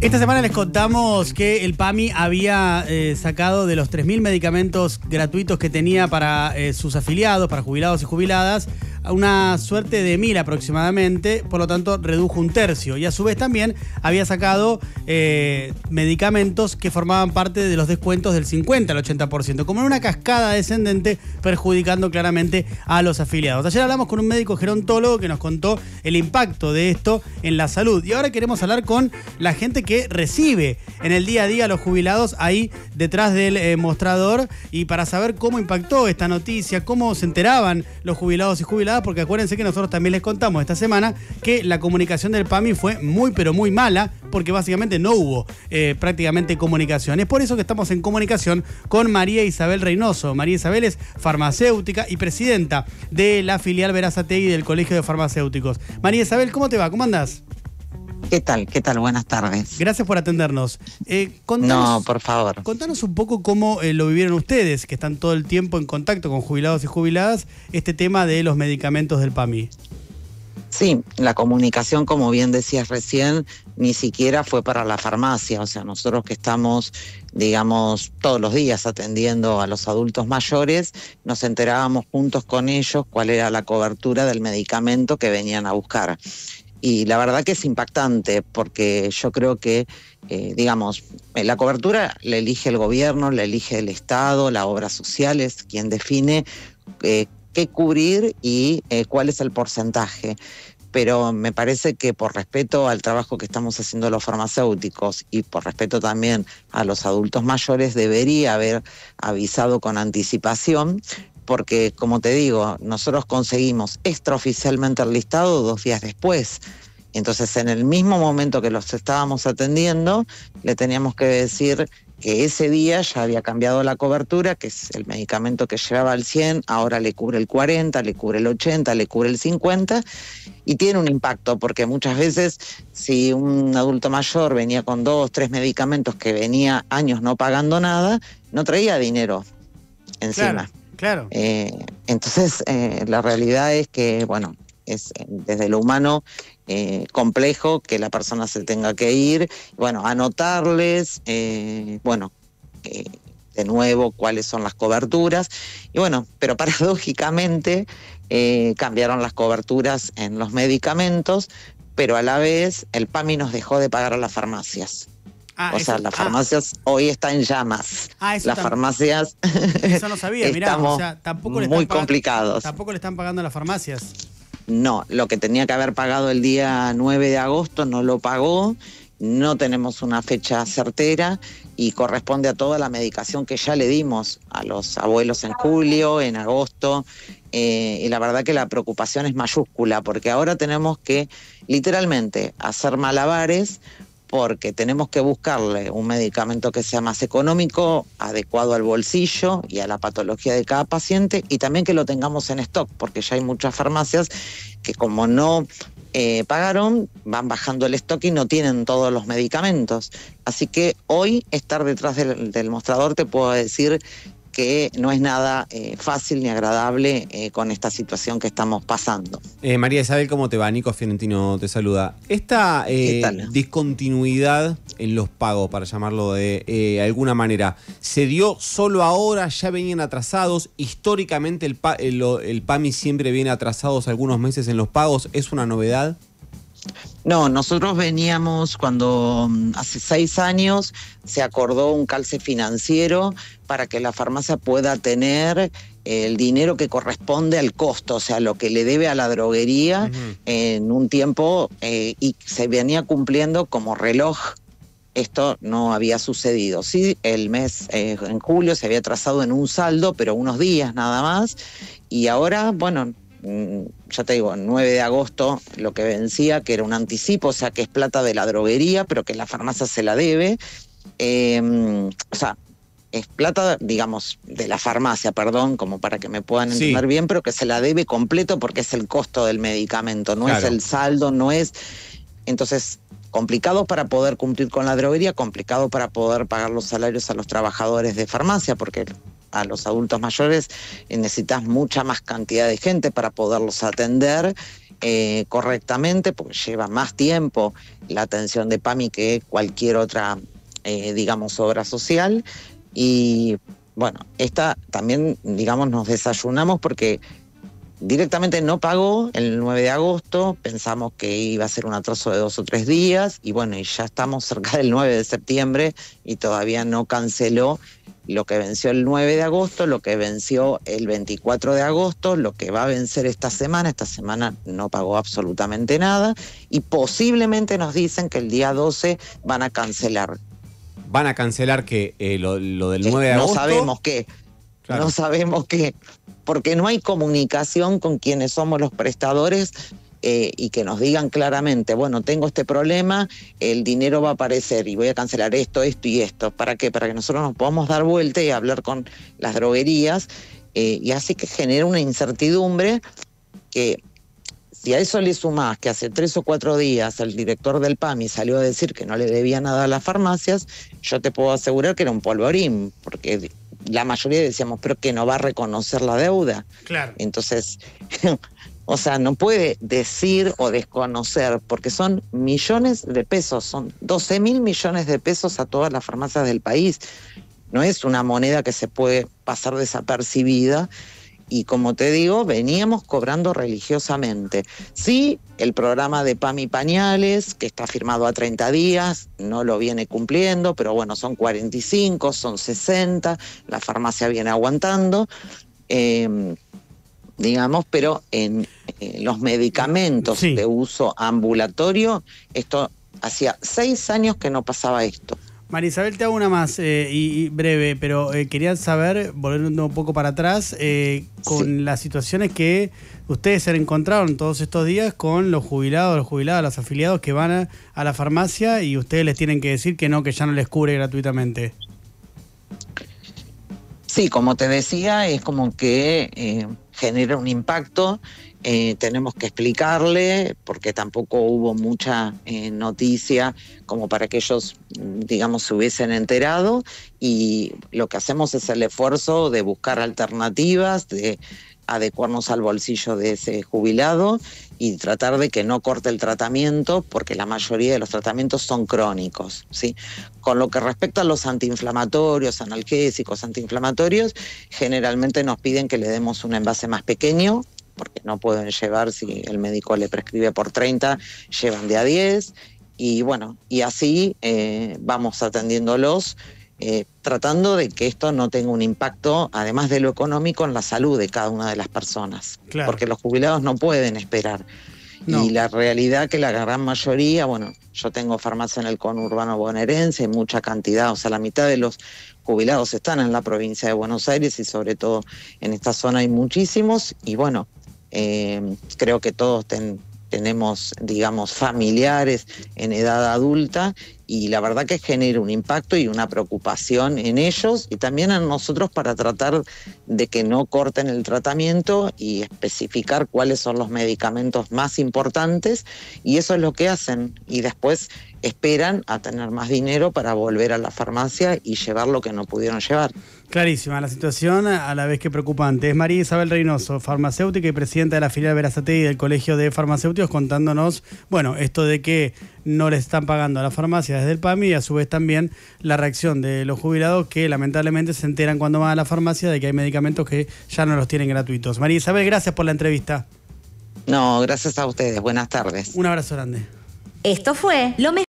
Esta semana les contamos que el PAMI había eh, sacado de los 3.000 medicamentos gratuitos que tenía para eh, sus afiliados, para jubilados y jubiladas, una suerte de mil aproximadamente, por lo tanto redujo un tercio. Y a su vez también había sacado eh, medicamentos que formaban parte de los descuentos del 50 al 80%, como en una cascada descendente perjudicando claramente a los afiliados. Ayer hablamos con un médico gerontólogo que nos contó el impacto de esto en la salud. Y ahora queremos hablar con la gente que recibe en el día a día los jubilados ahí detrás del eh, mostrador y para saber cómo impactó esta noticia, cómo se enteraban los jubilados y jubiladas porque acuérdense que nosotros también les contamos esta semana que la comunicación del PAMI fue muy, pero muy mala, porque básicamente no hubo eh, prácticamente comunicación. Es por eso que estamos en comunicación con María Isabel Reynoso. María Isabel es farmacéutica y presidenta de la filial Verazategui del Colegio de Farmacéuticos. María Isabel, ¿cómo te va? ¿Cómo andás? ¿Qué tal? ¿Qué tal? Buenas tardes. Gracias por atendernos. Eh, no, por favor. Contanos un poco cómo eh, lo vivieron ustedes, que están todo el tiempo en contacto con jubilados y jubiladas, este tema de los medicamentos del PAMI. Sí, la comunicación, como bien decías recién, ni siquiera fue para la farmacia. O sea, nosotros que estamos, digamos, todos los días atendiendo a los adultos mayores, nos enterábamos juntos con ellos cuál era la cobertura del medicamento que venían a buscar y la verdad que es impactante porque yo creo que, eh, digamos, eh, la cobertura la elige el gobierno, la elige el Estado, la obra social es quien define eh, qué cubrir y cuál es el porcentaje. Pero me parece que por respeto al trabajo que estamos haciendo los farmacéuticos y por respeto también a los adultos mayores, debería haber avisado con anticipación porque, como te digo, nosotros conseguimos extraoficialmente el listado dos días después. Entonces, en el mismo momento que los estábamos atendiendo, le teníamos que decir que ese día ya había cambiado la cobertura, que es el medicamento que llevaba al 100, ahora le cubre el 40, le cubre el 80, le cubre el 50, y tiene un impacto, porque muchas veces si un adulto mayor venía con dos, tres medicamentos que venía años no pagando nada, no traía dinero encima. Claro. Eh, entonces, eh, la realidad es que, bueno, es eh, desde lo humano complejo que la persona se tenga que ir. Bueno, anotarles, bueno, de nuevo cuáles son las coberturas. Y bueno, pero paradójicamente cambiaron las coberturas en los medicamentos, pero a la vez el PAMI nos dejó de pagar a las farmacias. Ah, o sea, las ah. farmacias hoy están en llamas. Ah, las farmacias. Eso no sabía, mirá, tampoco le están muy pagando, Tampoco le están pagando a las farmacias. No, lo que tenía que haber pagado el día 9 de agosto no lo pagó. No tenemos una fecha certera y corresponde a toda la medicación que ya le dimos a los abuelos en julio, en agosto, eh, y la verdad que la preocupación es mayúscula, porque ahora tenemos que literalmente hacer malabares porque tenemos que buscarle un medicamento que sea más económico, adecuado al bolsillo y a la patología de cada paciente y también que lo tengamos en stock, porque ya hay muchas farmacias que como no eh, pagaron, van bajando el stock y no tienen todos los medicamentos. Así que hoy estar detrás del mostrador te puedo decir que no es nada eh, fácil ni agradable eh, con esta situación que estamos pasando. Eh, María Isabel, ¿cómo te va? Nico Fiorentino te saluda. Esta discontinuidad en los pagos, para llamarlo de alguna manera, ¿se dio solo ahora? ¿Ya venían atrasados? Históricamente el, el PAMI siempre viene atrasados algunos meses en los pagos. ¿Es una novedad? No, nosotros veníamos cuando mm, hace seis años se acordó un calce financiero para que la farmacia pueda tener el dinero que corresponde al costo, o sea, lo que le debe a la droguería en un tiempo eh, y se venía cumpliendo como reloj esto no había sucedido. Sí, el mes eh, en julio se había trazado en un saldo, pero unos días nada más. Y ahora, bueno, ya te digo, 9 de agosto, lo que vencía, que era un anticipo, o sea, que es plata de la droguería, pero que la farmacia se la debe. Em, o sea, es plata, digamos, de la farmacia, perdón, como para que me puedan entender bien, pero que se la debe completo porque es el costo del medicamento, no es el saldo, no es... Entonces, Complicado para poder cumplir con la droguería, complicado para poder pagar los salarios a los trabajadores de farmacia, porque a los adultos mayores necesitas mucha más cantidad de gente para poderlos atender eh, correctamente, porque lleva más tiempo la atención de PAMI que cualquier otra, eh, digamos, obra social. Y bueno, esta también, digamos, nos desayunamos porque Directamente no pagó el 9 de agosto, pensamos que iba a ser un atraso de dos o tres días y bueno, y ya estamos cerca del 9 de septiembre y todavía no canceló lo que venció el 9 de agosto, lo que venció el 24 de agosto, lo que va a vencer esta semana. Esta semana no pagó absolutamente nada y posiblemente nos dicen que el día 12 van a cancelar. ¿Van a cancelar que eh, lo, del 9 de agosto? No sabemos qué no sabemos qué, porque no hay comunicación con quienes somos los prestadores eh, y que nos digan claramente, bueno, tengo este problema, el dinero va a aparecer y voy a cancelar esto, esto y esto. ¿Para qué? Para que nosotros nos podamos dar vuelta y hablar con las droguerías. Eh, y así que genera una incertidumbre que si a eso le sumás que hace tres o cuatro días el director del PAMI salió a decir que no le debía nada a las farmacias, yo te puedo asegurar que era un polvorín, porque la mayoría decíamos, pero que no va a reconocer la deuda. Claro. Entonces, o sea, no puede decir o desconocer, porque son millones de pesos, son 12 mil millones de pesos a todas las farmacias del país. No es una moneda que se puede pasar desapercibida y como te digo, veníamos cobrando religiosamente. Sí, el programa de PAMI Pañales, que está firmado a 30 días, no lo viene cumpliendo, pero bueno, son 45, son 60, la farmacia viene aguantando. Em, digamos, pero en eh, los medicamentos de uso ambulatorio, esto hacía seis años que no pasaba esto. Isabel, te hago una más eh, y, breve, pero eh, quería saber, volviendo un poco para atrás, eh, con las situaciones que ustedes se encontraron todos estos días con los jubilados, los jubilados, los afiliados que van a, a, la farmacia y ustedes les tienen que decir que no, que ya no les cubre gratuitamente. Sí, como te decía, es como que genera un impacto. Eh, tenemos que explicarle, porque tampoco hubo mucha eh, noticia como para que ellos, mm, digamos, se hubiesen enterado. Y lo que hacemos es el esfuerzo de buscar alternativas, de adecuarnos al bolsillo de ese jubilado y tratar de que no corte el tratamiento, porque la mayoría de los tratamientos son crónicos. ¿sí? Con lo que respecta a los antiinflamatorios, analgésicos, antiinflamatorios, generalmente nos piden que le demos un envase más pequeño, porque no pueden llevar, si el médico le prescribe por 30, llevan de a 10, y bueno, y así eh, vamos atendiéndolos eh, tratando de que esto no tenga un impacto, además de lo económico, en la salud de cada una de las personas, porque los jubilados no pueden esperar. Y la realidad que la gran mayoría, bueno, yo tengo farmacia en el conurbano bonaerense, mucha cantidad, o sea, la mitad de los jubilados están en la provincia de Buenos Aires y sobre todo en esta zona hay muchísimos y bueno, eh, creo que todos tenemos, digamos, familiares en edad adulta y la verdad que genera un impacto y una preocupación en ellos y también en nosotros para tratar de que no corten el tratamiento y especificar cuáles son los medicamentos más importantes y eso es lo que hacen y después esperan a tener más dinero para volver a la farmacia y llevar lo que no pudieron llevar. Clarísima la situación, a la vez que preocupante. Es María Isabel Reynoso, farmacéutica y presidenta de la filial Verazate y del Colegio de Farmacéuticos, contándonos, bueno, esto de que no le están pagando a la farmacia desde el PAMI y a su vez también la reacción de los jubilados que lamentablemente se enteran cuando van a la farmacia de que hay medicamentos que ya no los tienen gratuitos. María Isabel, gracias por la entrevista. No, gracias a ustedes. Buenas tardes. Un abrazo grande. Esto fue lo mejor.